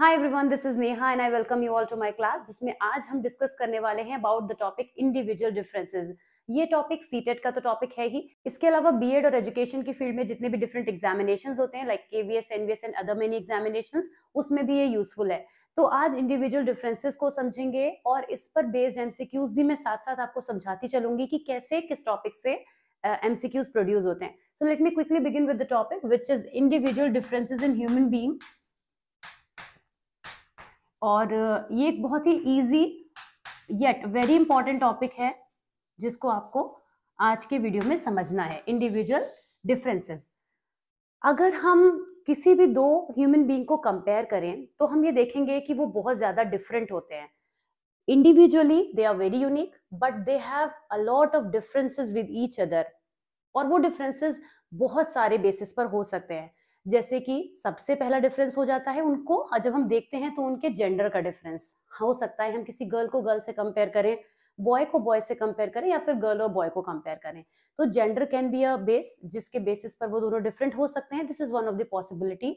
Hi everyone this is Neha and I welcome you all to my class जिसमें आज हम discuss करने वाले हैं about the topic individual differences ये टॉपिक सीटेट e का तो टॉपिक है ही इसके अलावा बीएड और एजुकेशन की फील्ड में जितने भी डिफरेंट एग्जामिनेशन होते हैं like as NVS and other many examination उसमें भी ये यूजफुल है तो आज इंडिविजुअल डिफरेंसेस को समझेंगे और इस पर बेस्ड एमसीक्यूज भी मैं साथ साथ आपको समझाती चलूंगी कि कैसे किस टॉपिक से एमसीक्यूज uh, प्रोड्यूस होते हैं so let me quickly begin with the topic which is individual differences in human being और ये एक बहुत ही easy yet very important topic है जिसको आपको आज के वीडियो में समझना है इंडिविजुअल डिफरेंसेस अगर हम किसी भी दो ह्यूमन बीइंग को कंपेयर करें तो हम ये देखेंगे कि वो बहुत ज़्यादा डिफरेंट होते हैं individually they are very unique but they have a lot of differences with each other और वो डिफरेंसेस बहुत सारे बेसिस पर हो सकते हैं जैसे कि सबसे पहला डिफरेंस हो जाता है उनको जब हम देखते हैं तो उनके जेंडर का डिफरेंस हो सकता है हम किसी गर्ल को गर्ल से कंपेयर करें बॉय को बॉय से कंपेयर करें या फिर गर्ल और बॉय को कंपेयर करें तो gender can be a base जिसके बेसिस पर वो दोनों डिफरेंट हो सकते हैं this is one of the possibility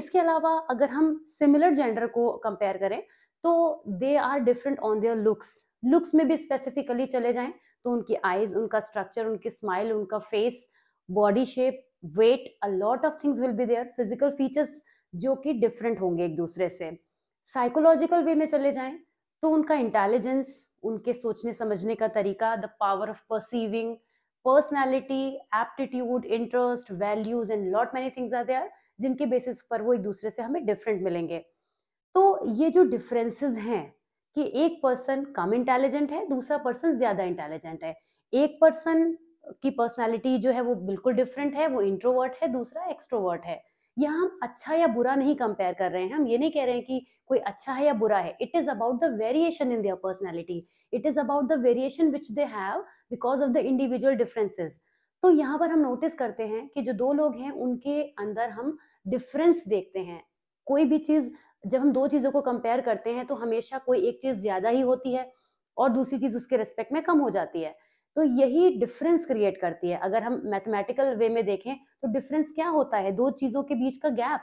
इसके अलावा अगर हम सिमिलर जेंडर को कंपेयर करें तो they are different on their looks looks में भी स्पेसिफिकली चले जाएं तो उनकी आइज उनका स्ट्रक्चर उनकी स्माइल उनका face body shape weight a lot of things will be there physical features जो कि डिफरेंट होंगे एक दूसरे से साइकोलॉजिकल वे में चले जाएं तो उनका इंटेलिजेंस उनके सोचने समझने का तरीका the power of perceiving personality aptitude interest values and lot many things are there जिनके बेसिस पर वो एक दूसरे से हमें डिफरेंट मिलेंगे तो ये जो डिफरेंसेस हैं कि एक पर्सन कम इंटेलिजेंट है दूसरा पर्सन ज़्यादा इंटेलिजेंट है एक पर्सन की पर्सनालिटी जो है वो बिल्कुल डिफरेंट है वो इंट्रोवर्ट है दूसरा एक्सट्रोवर्ट है यहाँ हम अच्छा या बुरा नहीं कंपेयर कर रहे हैं हम ये नहीं कह रहे हैं कि कोई अच्छा है या बुरा है it is about the variation in their personality it is about the variation which they have because of the individual differences तो यहाँ पर हम नोटिस करते हैं कि जो दो लोग हैं उनके अंदर हम डिफरेंस देखते हैं कोई भी चीज़ जब हम दो चीज़ों को कंपेयर करते हैं तो हमेशा कोई एक चीज़ ज़्यादा ही होती है और दूसरी चीज़ उसके रिस्पेक्ट में कम हो जाती है तो यही डिफरेंस क्रिएट करती है अगर हम मैथमेटिकल वे में देखें तो डिफरेंस क्या होता है दो चीज़ों के बीच का गैप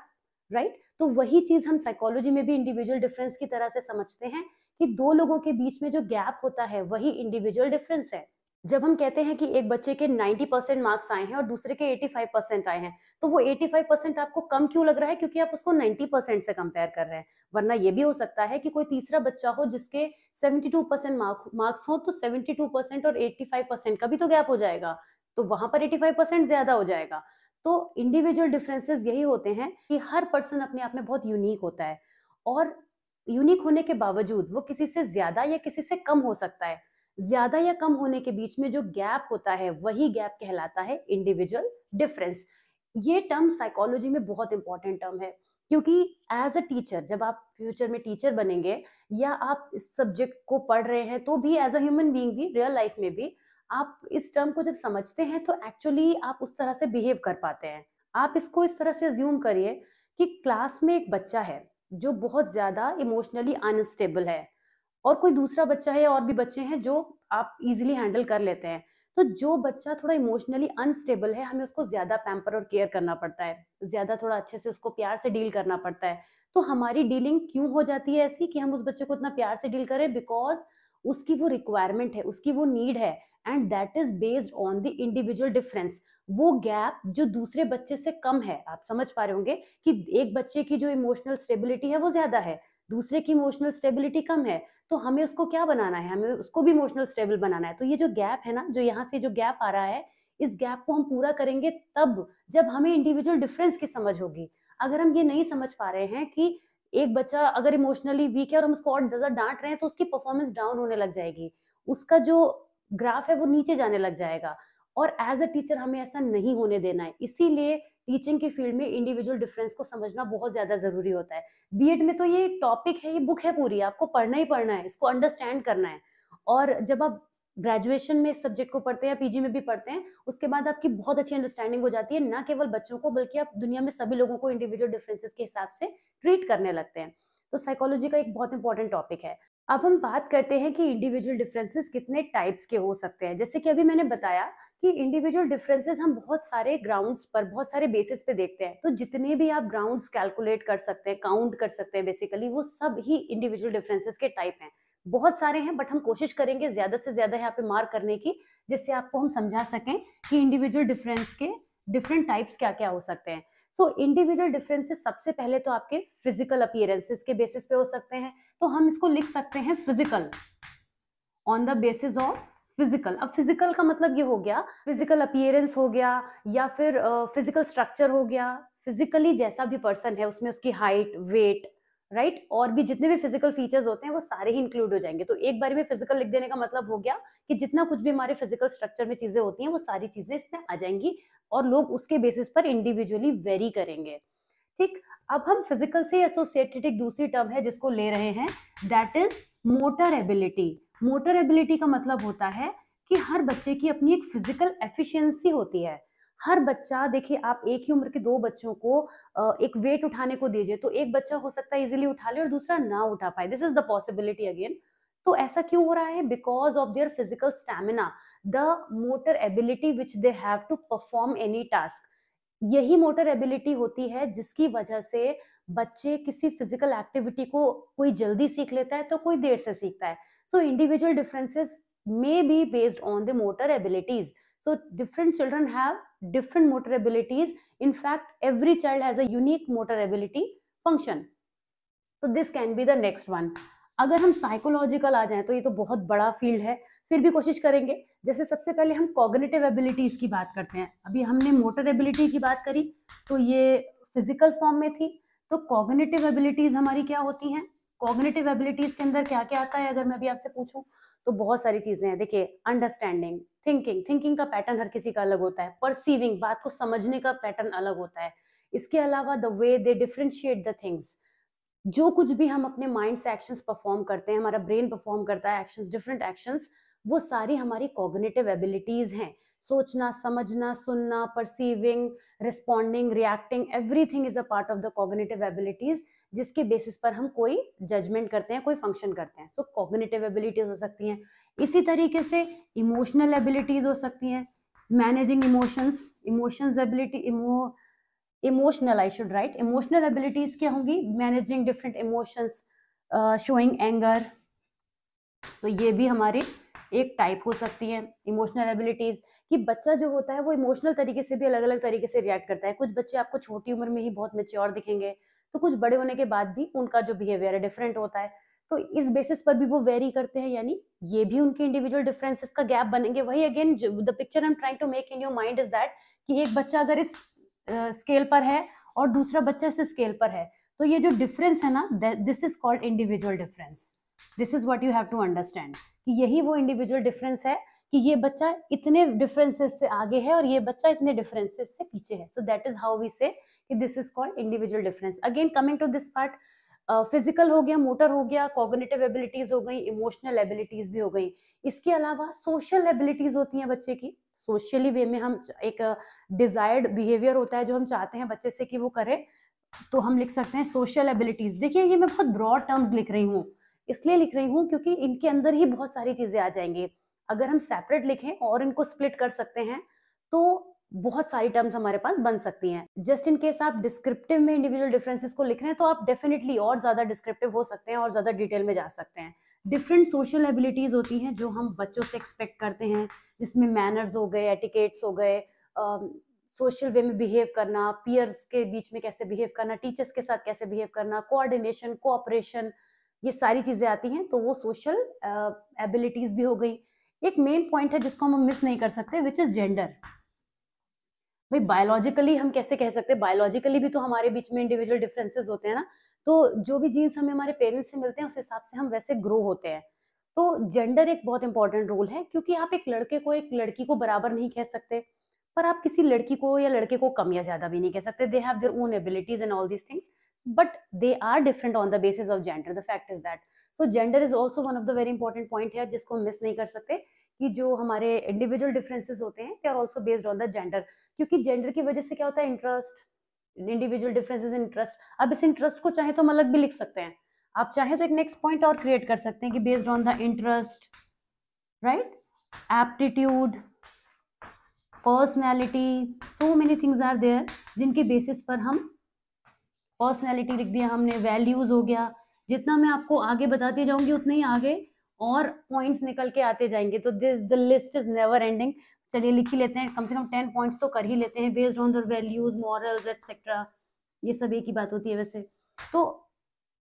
राइट right? तो वही चीज़ हम साइकोलॉजी में भी इंडिविजुअल डिफरेंस की तरह से समझते हैं कि दो लोगों के बीच में जो गैप होता है वही इंडिविजुअल डिफरेंस है जब हम कहते हैं कि एक बच्चे के 90 परसेंट मार्क्स आए हैं और दूसरे के 85 परसेंट आए हैं तो वो 85 परसेंट आपको कम क्यों लग रहा है क्योंकि आप उसको 90 परसेंट से कंपेयर कर रहे हैं वरना ये भी हो सकता है कि कोई तीसरा बच्चा हो जिसके 72 परसेंट मार्क्स हो तो 72 परसेंट और 85 परसेंट का भी तो गैप हो जाएगा तो वहां पर 85 परसेंट ज्यादा हो जाएगा तो इंडिविजुअल डिफरेंसेस यही होते हैं कि हर पर्सन अपने आप में बहुत यूनिक होता है और यूनिक होने के बावजूद वो किसी से ज्यादा या किसी से कम हो सकता है ज्यादा या कम होने के बीच में जो गैप होता है वही गैप कहलाता है इंडिविजुअल डिफरेंस ये टर्म साइकोलॉजी में बहुत इंपॉर्टेंट टर्म है क्योंकि एज अ टीचर जब आप फ्यूचर में टीचर बनेंगे या आप इस सब्जेक्ट को पढ़ रहे हैं तो भी एज अ ह्यूमन बींग भी रियल लाइफ में भी आप इस टर्म को जब समझते हैं तो एक्चुअली आप उस तरह से बिहेव कर पाते हैं आप इसको इस तरह से ज्यूम करिए कि क्लास में एक बच्चा है जो बहुत ज़्यादा इमोशनली अनस्टेबल है और कोई दूसरा बच्चा है और भी बच्चे हैं जो आप इजिली हैंडल कर लेते हैं तो जो बच्चा थोड़ा इमोशनली अनस्टेबल है हमें उसको ज्यादा पैम्पर और केयर करना पड़ता है ज्यादा थोड़ा अच्छे से उसको प्यार से डील करना पड़ता है तो हमारी डीलिंग क्यों हो जाती है ऐसी कि हम उस बच्चे को इतना प्यार से डील करें बिकॉज उसकी वो रिक्वायरमेंट है उसकी वो नीड है and that is based on the individual difference वो गैप जो दूसरे बच्चे से कम है आप समझ पा रहे होंगे कि एक बच्चे की जो इमोशनल स्टेबिलिटी है वो ज्यादा है दूसरे की इमोशनल स्टेबिलिटी कम है तो हमें उसको क्या बनाना है हमें उसको भी इमोशनल स्टेबल बनाना है तो ये जो गैप है ना जो यहाँ से जो गैप आ रहा है इस गैप को हम पूरा करेंगे तब जब हमें इंडिविजुअल डिफरेंस की समझ होगी अगर हम ये नहीं समझ पा रहे हैं कि एक बच्चा अगर इमोशनली वीक है और हम उसको और ज्यादा डांट रहे हैं तो उसकी परफॉर्मेंस डाउन होने लग जाएगी उसका जो ग्राफ है वो नीचे जाने लग जाएगा और एज अ टीचर हमें ऐसा नहीं होने देना है इसीलिए टीचिंग के फील्ड में इंडिविजुअल डिफरेंस को समझना बहुत ज्यादा जरूरी होता है बी में तो ये टॉपिक है ये बुक है पूरी आपको पढ़ना ही पढ़ना है इसको अंडरस्टैंड करना है और जब आप ग्रेजुएशन में इस सब्जेक्ट को पढ़ते हैं या पीजी में भी पढ़ते हैं उसके बाद आपकी बहुत अच्छी अंडरस्टैंडिंग हो जाती है ना केवल बच्चों को बल्कि आप दुनिया में सभी लोगों को इंडिविजुअल डिफरेंसेस के हिसाब से ट्रीट करने लगते हैं तो साइकोलॉजी का एक बहुत इंपॉर्टेंट टॉपिक है अब हम बात करते हैं कि इंडिविजुअल डिफरेंसेस कितने टाइप्स के हो सकते हैं जैसे कि अभी मैंने बताया कि इंडिविजुअल डिफरेंसेस हम बहुत सारे ग्राउंड्स पर बहुत सारे बेसिस पे देखते हैं तो जितने भी आप ग्राउंड्स कैलकुलेट कर सकते हैं काउंट कर सकते हैं बेसिकली वो सब ही इंडिविजुअल डिफरेंसेस के टाइप हैं बहुत सारे हैं बट हम कोशिश करेंगे ज्यादा से ज्यादा यहाँ पे मार्क करने की जिससे आपको हम समझा सकें कि इंडिविजुअल डिफरेंस के डिफरेंट टाइप्स क्या क्या हो सकते हैं सो इंडिविजुअल डिफरेंसेस सबसे पहले तो आपके फिजिकल अपियरेंसेस के बेसिस पे हो सकते हैं तो हम इसको लिख सकते हैं physical on the basis of physical अब फिजिकल का मतलब ये हो गया फिजिकल अपियरेंस हो गया या फिर फिजिकल uh, स्ट्रक्चर हो गया फिजिकली जैसा भी पर्सन है उसमें उसकी हाइट वेट राइट right? और भी जितने भी फिजिकल फीचर्स होते हैं वो सारे ही इंक्लूड हो जाएंगे तो एक बार में फिजिकल लिख देने का मतलब हो गया कि जितना कुछ भी हमारे फिजिकल स्ट्रक्चर में चीजें होती हैं वो सारी चीजें इसमें आ जाएंगी और लोग उसके बेसिस पर इंडिविजुअली वेरी करेंगे ठीक अब हम फिजिकल से एसोसिएटेड एक दूसरी टर्म है जिसको ले रहे हैं that is motor ability motor ability का मतलब होता है कि हर बच्चे की अपनी एक फिजिकल एफिशिएंसी होती है हर बच्चा देखिए आप एक ही उम्र के दो बच्चों को एक वेट उठाने को दीजिए तो एक बच्चा हो सकता है इजिली उठा ले और दूसरा ना उठा पाए this is the possibility again तो ऐसा क्यों हो रहा है because of their physical stamina the motor ability which they have to perform any task यही मोटर एबिलिटी होती है जिसकी वजह से बच्चे किसी फिजिकल एक्टिविटी को कोई जल्दी सीख लेता है तो कोई देर से सीखता है so individual differences may be based on the motor abilities so different children have different motor abilities in fact every child has a motor ability function तो this can be the next one अगर हम psychological आ जाए तो ये तो बहुत बड़ा field है फिर भी कोशिश करेंगे जैसे सबसे पहले हम कॉग्निटिव एबिलिटीज की बात करते हैं अभी हमने मोटर एबिलिटी की बात करी तो ये फिजिकल फॉर्म में थी तो कॉग्निटिव एबिलिटीज हमारी क्या होती हैं कॉग्निटिव एबिलिटीज के अंदर क्या क्या आता है अगर मैं भी आपसे पूछूं तो बहुत सारी चीजें हैं देखिए अंडरस्टैंडिंग थिंकिंग थिंकिंग का पैटर्न हर किसी का अलग होता है परसीविंग बात को समझने का पैटर्न अलग होता है इसके अलावा the way they differentiate the things जो कुछ भी हम अपने माइंड से एक्शंस परफॉर्म करते हैं हमारा ब्रेन परफॉर्म करता है एक्शंस डिफरेंट एक्शंस वो सारी हमारी कॉग्निटिव एबिलिटीज हैं सोचना समझना सुनना perceiving responding reacting everything is a part of the cognitive abilities जिसके बेसिस पर हम कोई जजमेंट करते हैं कोई फंक्शन करते हैं सो कॉग्निटिव एबिलिटीज हो सकती हैं इसी तरीके से इमोशनल एबिलिटीज हो सकती हैं managing emotions emotions ability emo emotional I should write emotional abilities क्या होंगी managing different emotions showing anger तो ये भी हमारी एक टाइप हो सकती है इमोशनल एबिलिटीज कि बच्चा जो होता है वो इमोशनल तरीके से भी अलग अलग तरीके से रिएक्ट करता है कुछ बच्चे आपको छोटी उम्र में ही बहुत मेच्योर दिखेंगे तो कुछ बड़े होने के बाद भी उनका जो बिहेवियर है डिफरेंट होता है तो इस बेसिस पर भी वो वेरी करते हैं यानी ये भी उनके इंडिविजुअल डिफरेंसेस का गैप बनेंगे वही again the picture I am trying to make in your mind is that कि एक बच्चा अगर इस स्केल uh, पर है और दूसरा बच्चा इस स्केल पर है तो ये जो डिफरेंस है ना this is called individual difference this is what you have to understand कि यही वो इंडिविजुअल डिफरेंस है कि ये बच्चा इतने डिफरेंसेस से आगे है और ये बच्चा इतने डिफरेंसेस से पीछे है so that is how we say कि this is called individual difference again coming to this part physical हो गया मोटर हो गया कॉग्निटिव एबिलिटीज हो गई इमोशनल एबिलिटीज भी हो गई इसके अलावा सोशल एबिलिटीज होती हैं बच्चे की सोशली वे में हम एक डिजायर्ड बिहेवियर होता है जो हम चाहते हैं बच्चे से कि वो करे तो हम लिख सकते हैं सोशल एबिलिटीज देखिए ये मैं बहुत ब्रॉड टर्म्स लिख रही हूँ इसलिए लिख रही हूँ क्योंकि इनके अंदर ही बहुत सारी चीजें आ जाएंगी अगर हम सेपरेट लिखें और इनको स्प्लिट कर सकते हैं तो बहुत सारी टर्म्स हमारे पास बन सकती हैं जस्ट इन केस आप डिस्क्रिप्टिव में इंडिविजुअल डिफरेंसेस को लिख रहे हैं तो आप डेफिनेटली और ज़्यादा डिस्क्रिप्टिव हो सकते हैं और ज़्यादा डिटेल में जा सकते हैं डिफरेंट सोशल एबिलिटीज़ होती हैं जो हम बच्चों से एक्सपेक्ट करते हैं जिसमें मैनर्स हो गए एटिकेट्स हो गए सोशल वे में बिहेव करना पियर्स के बीच में कैसे बिहेव करना टीचर्स के साथ कैसे बिहेव करना कोऑर्डिनेशन कोऑपरेशन ये सारी चीज़ें आती हैं तो वो सोशल एबिलिटीज़ uh, भी हो गई एक मेन पॉइंट है जिसको हम मिस नहीं कर सकते विच इज जेंडर भाई बायोलॉजिकली हम कैसे कह सकते हैं बायोलॉजिकली भी तो हमारे बीच में इंडिविजुअल डिफरेंसेस होते हैं ना तो जो भी जीन्स हमें हमारे पेरेंट्स से मिलते हैं उस हिसाब से हम वैसे ग्रो होते हैं तो जेंडर एक बहुत इंपॉर्टेंट रोल है क्योंकि आप एक लड़के को एक लड़की को बराबर नहीं कह सकते पर आप किसी लड़की को या लड़के को कम या ज्यादा भी नहीं कह सकते they have their own abilities and all these things but they are different on the basis of gender the fact is that so gender is also one of the very important point here जिसको miss नहीं कर सकते कि जो हमारे individual differences होते हैं they are also based on the gender क्योंकि जेंडर की वजह से क्या होता है interest individual differences in interest अब इस इंटरेस्ट को चाहे तो हम अलग भी लिख सकते हैं आप चाहे तो एक नेक्स्ट पॉइंट और क्रिएट कर सकते हैं कि based on the interest right aptitude personality so many things are there जिनके बेसिस पर हम पर्सनैलिटी लिख दिया हमने वैल्यूज़ हो गया जितना मैं आपको आगे बताती जाऊंगी उतने ही आगे और पॉइंट्स निकल के आते जाएंगे तो this the list is never ending चलिए लिख ही लेते हैं कम से कम टेन पॉइंट्स तो कर ही लेते हैं based on their values morals etcetera ये सब एक ही बात होती है वैसे तो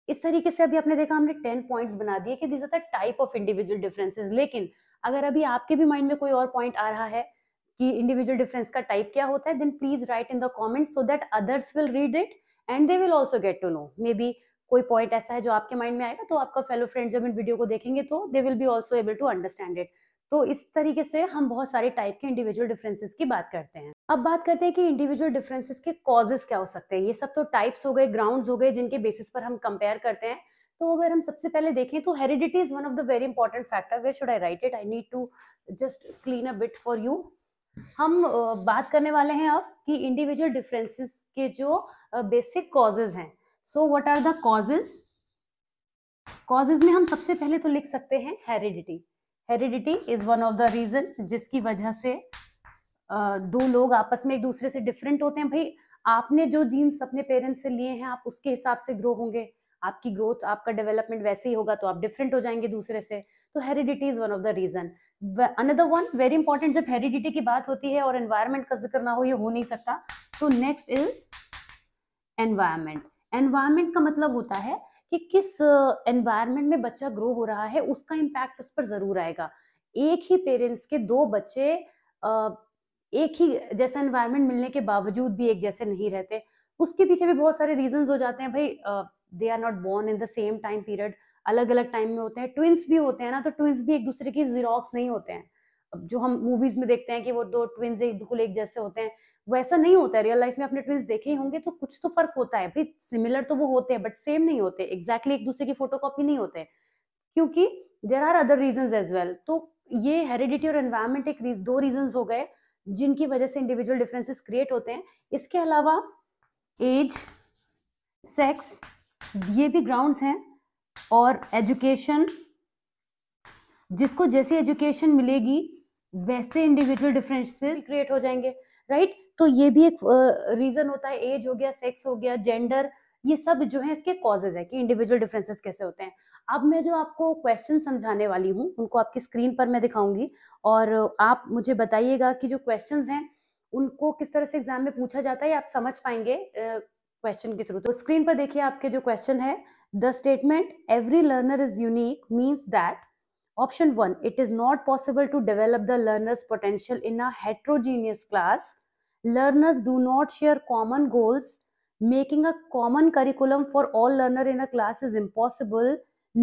इस तरीके से अभी आपने देखा हमने टेन पॉइंट्स बना दिए कि this are the type of individual differences लेकिन अगर अभी आपके भी माइंड में कोई और पॉइंट आ रहा है कि इंडिविजुअल डिफरेंस का टाइप क्या होता है then please write in the comment so that others will read it and they will also get to know maybe कोई पॉइंट ऐसा है जो आपके माइंड में आएगा तो आपका फेलो फ्रेंड जब इन वीडियो को देखेंगे तो they will be also able to understand it तो इस तरीके से हम बहुत सारे टाइप के इंडिविजुअल डिफरेंसेस की बात करते हैं अब बात करते हैं कि इंडिविजुअल डिफरेंसेस के कॉजेस क्या हो सकते हैं ये सब तो टाइप्स हो गए ग्राउंड्स हो गए जिनके बेसिस पर हम कंपेयर करते हैं तो अगर हम सबसे पहले देखें तो heredity is one of the very important factor where should I write it I need to just clean a bit for you हम बात करने वाले हैं अब कि इंडिविजुअल डिफरेंसेस के जो बेसिक कॉजेज हैं so what are the causes causes में हम सबसे पहले तो लिख सकते हैं heredity heredity is one of the reason जिसकी वजह से दो लोग आपस में एक दूसरे से डिफरेंट होते हैं भाई आपने जो जीन्स अपने पेरेंट्स से लिए हैं आप उसके हिसाब से ग्रो होंगे आपकी ग्रोथ आपका डेवलपमेंट वैसे ही होगा तो आप डिफरेंट हो जाएंगे दूसरे से तो heredity is one of the reason another one very important जब हेरिडिटी की बात होती है और एनवायरमेंट का जिक्र ना हो ये हो नहीं सकता तो नेक्स्ट इज एनवायरमेंट एनवायरमेंट का मतलब होता है कि किस एनवायरमेंट में बच्चा ग्रो हो रहा है उसका इम्पैक्ट उस पर जरूर आएगा एक ही पेरेंट्स के दो बच्चे एक ही जैसा एनवायरमेंट मिलने के बावजूद भी एक जैसे नहीं रहते उसके पीछे भी बहुत सारे रीजंस हो जाते हैं भाई they are not born in the same time period अलग अलग टाइम में होते हैं ट्विंस भी होते हैं ना तो ट्विंस भी एक दूसरे की जीरोक्स नहीं होते हैं जो हम मूवीज में देखते हैं कि वो दो ट्विंस एक बिल्कुल एक जैसे होते हैं वैसा नहीं होता है रियल लाइफ में अपने ट्विंस देखे ही होंगे तो कुछ तो फर्क होता है भाई सिमिलर तो वो होते हैं बट सेम नहीं होते एग्जैक्टली exactly एक दूसरे की फोटो कॉपी नहीं होते क्योंकि there are other reason as well तो ये हेरिडिटी और एनवायरमेंट एक दो रीजन हो गए जिनकी वजह से इंडिविजुअल डिफरेंसेस क्रिएट होते हैं इसके अलावा एज सेक्स ये भी ग्राउंड्स हैं और एजुकेशन जिसको जैसी एजुकेशन मिलेगी वैसे इंडिविजुअल डिफरेंसेस क्रिएट हो जाएंगे राइट तो ये भी एक रीज़न होता है एज हो गया सेक्स हो गया जेंडर ये सब जो है इसके कॉजेज है कि इंडिविजुअल डिफरेंसेस कैसे होते हैं अब मैं जो आपको क्वेश्चन समझाने वाली हूँ उनको आपकी स्क्रीन पर मैं दिखाऊंगी और आप मुझे बताइएगा कि जो क्वेश्चन हैं उनको किस तरह से एग्जाम में पूछा जाता है आप समझ पाएंगे क्वेश्चन के थ्रू तो स्क्रीन पर देखिए आपके जो क्वेश्चन है the statement every learner is unique means that option one it is not possible to develop the learners potential in a heterogeneous class learners do not share common goals making a common curriculum for all learner in a class is impossible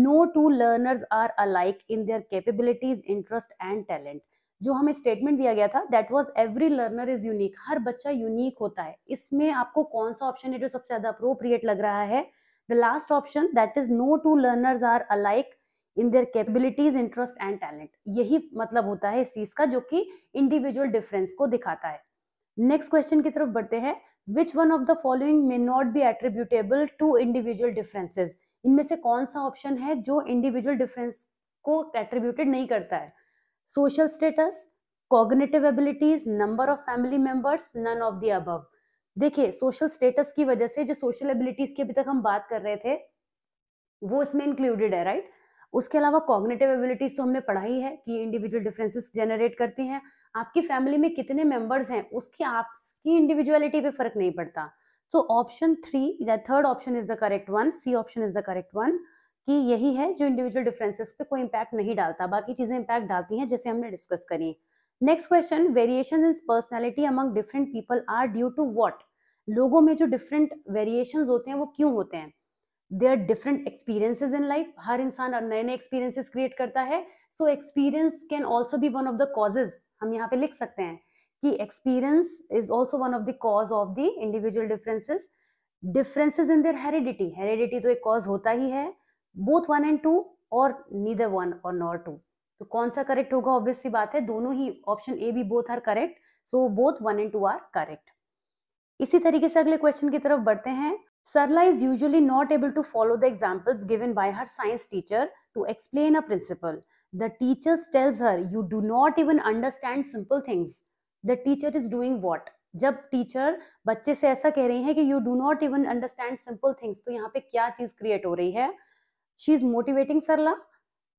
no two learners are alike in their capabilities interest and talent जो हमें statement दिया गया था that was every learner is unique हर बच्चा unique होता है इसमें आपको कौन सा ऑप्शन है जो सबसे ज्यादा अप्रोप्रिएट लग रहा है the last option that is no two learners are alike in their capabilities interest and talent यही मतलब होता है इस चीज का जो कि इंडिविजुअल डिफरेंस को दिखाता है नेक्स्ट क्वेश्चन की तरफ बढ़ते हैं which one of the following may not be attributable to individual differences इनमें से कौन सा ऑप्शन है जो इंडिविजुअल डिफरेंस को एट्रीब्यूटेड नहीं करता है social status cognitive abilities number of family members none of the above देखिए सोशल स्टेटस की वजह से जो सोशल एबिलिटीज की अभी तक हम बात कर रहे थे वो इसमें इंक्लूडेड है राइट right? उसके अलावा कॉग्नेटिव एबिलिटीज तो हमने पढ़ाई है कि इंडिविजुअल डिफरेंसेस जनरेट करती हैं आपकी फैमिली में कितने मेंबर्स हैं उसकी आपकी इंडिविजुअलिटी पे फर्क नहीं पड़ता so option three third option is the correct one C option is the correct one कि यही है जो इंडिविजुअल डिफरेंसेस पे कोई इम्पैक्ट नहीं डालता बाकी चीज़ें इम्पैक्ट डालती हैं जैसे हमने डिस्कस करी next question variation in personality among different people are due to what लोगों में जो डिफरेंट वेरिएशन होते हैं वो क्यों होते हैं they are different experiences in life हर इंसान नए नए एक्सपीरियंसिस क्रिएट करता है so experience can also be one of the causes हम यहाँ पे लिख सकते हैं कि experience is also one of the cause of the individual differences differences in their heredity heredity तो एक कॉज होता ही है बोथ वन एंड टू और नीदर वन और नॉर टू तो कौन सा करेक्ट होगा ऑब्वियसली बात है दोनों ही option A B both are correct so both one and two are correct इसी तरीके से अगले क्वेश्चन की तरफ बढ़ते हैं Sarla is usually not able to follow the examples given by her science teacher to explain a principle the teacher tells her you do not even understand simple things the teacher is doing what जब teacher बच्चे से ऐसा कह रही है कि you do not even understand simple things तो यहाँ पे क्या चीज क्रिएट हो रही है She is motivating Sarla,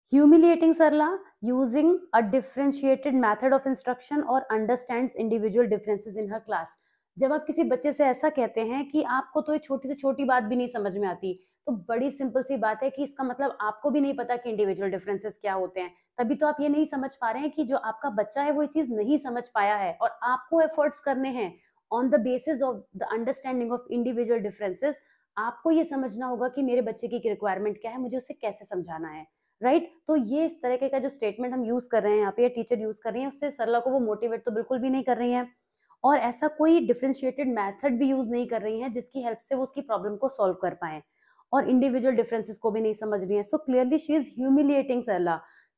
humiliating Sarla using a differentiated method of instruction or understands individual differences in her class. जब आप किसी बच्चे से ऐसा कहते हैं कि आपको तो ये छोटी से छोटी बात भी नहीं समझ में आती तो बड़ी सिंपल सी बात है कि इसका मतलब आपको भी नहीं पता कि इंडिविजुअल डिफरेंसेस क्या होते हैं तभी तो आप ये नहीं समझ पा रहे हैं कि जो आपका बच्चा है वो ये चीज़ नहीं समझ पाया है और आपको एफर्ट्स करने हैं on the basis of the understanding of individual differences आपको ये समझना होगा कि मेरे बच्चे की रिक्वायरमेंट क्या है मुझे उसे कैसे समझाना है राइट right? तो ये इस तरह का जो स्टेटमेंट हम यूज कर रहे हैं यहाँ पे या टीचर यूज कर रही है उससे सरला को वो मोटिवेट तो बिल्कुल भी नहीं कर रही है और ऐसा कोई डिफ्रेंशिएटेड मेथड भी यूज नहीं कर रही है जिसकी हेल्प से वो उसकी प्रॉब्लम को सॉल्व कर पाए और इंडिविजुअल डिफरेंसेस को भी नहीं समझ रही है so clearly she is humiliating Sarla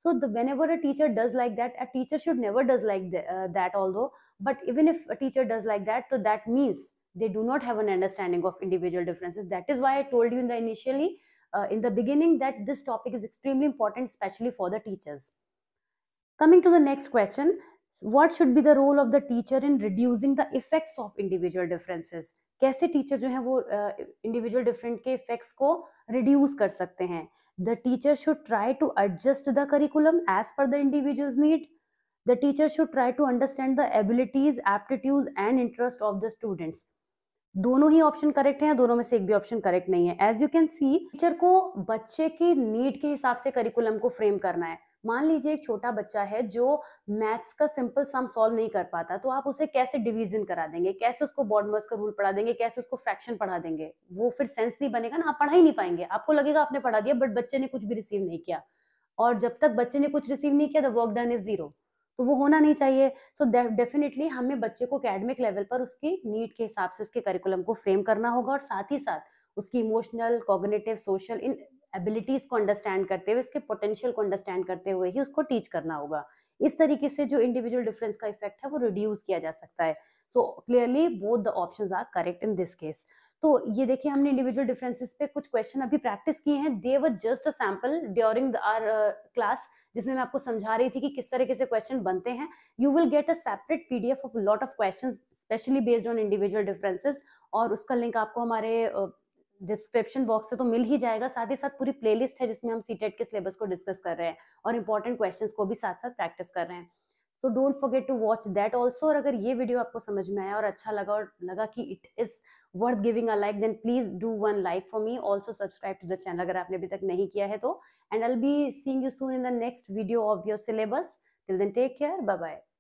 so whenever a teacher does like that a teacher should never does like that uh, that although but even if a teacher does like that तो so they do not have an understanding of individual differences that is why i told you in the initially uh, in the beginning that this topic is extremely important especially for the teachers coming to the next question what should be the role of the teacher in reducing the effects of individual differences कैसे teacher जो है वो individual uh, different के effects को reduce कर सकते हैं the teacher should try to adjust the curriculum as per the individuals need the teacher should try to understand the abilities aptitudes, and interest of the students दोनों ही option correct हैं दोनों में से एक भी ऑप्शन करेक्ट नहीं है as you can see teacher को बच्चे की नीड के हिसाब से करिकुलम को फ्रेम करना है मान लीजिए एक छोटा बच्चा है जो मैथ्स का सिंपल सम सॉल्व नहीं कर पाता तो आप उसे कैसे डिवीजन करा देंगे कैसे उसको बॉडमर्स का रूल पढ़ा देंगे कैसे उसको फ्रैक्शन पढ़ा देंगे वो फिर सेंस नहीं बनेगा ना आप पढ़ा ही नहीं पाएंगे आपको लगेगा आपने पढ़ा दिया बट बच्चे ने कुछ भी रिसीव नहीं किया और जब तक बच्चे ने कुछ रिसीव नहीं किया the work done is zero तो वो होना नहीं चाहिए सो डेफिनेटली हमें बच्चे को अकेडमिक लेवल पर उसकी नीड के हिसाब से उसके करिकुलम को फ्रेम करना होगा और साथ ही साथ उसकी emotional cognitive social in abilities को अंडरस्टैंड करते हुए उसके पोटेंशियल को अंडरस्टैंड करते हुए ही उसको टीच करना होगा इस तरीके से जो इंडिविजुअल डिफरेंस का इफेक्ट है वो रिड्यूस किया जा सकता है so clearly both the option are correct in this case तो ये देखिए हमने इंडिविजुअल डिफरेंसेस पे कुछ क्वेश्चन अभी प्रैक्टिस किए हैं they were just a sample during our class जिसमें मैं आपको समझा रही थी कि किस तरीके से क्वेश्चन बनते हैं you will get a separate PDF of lot of question specially based on individual differences और उसका लिंक आपको हमारे uh, डिस्क्रिप्शन बॉक्स से तो मिल ही जाएगा साथ ही साथ पूरी प्लेलिस्ट है जिसमें हम सीटेट के सिलेबस को डिस्कस कर रहे हैं और इंपॉर्टेंट क्वेश्चन को भी साथ साथ प्रैक्टिस कर रहे हैं so don't forget to watch that also और अगर ये वीडियो आपको समझ में आया और अच्छा लगा और लगा कि it is worth giving a like then please do one like for me also subscribe to the channel अगर आपने अभी तक नहीं किया है तो and I be seeing you soon in the next video of your syllabus till then take care bye bye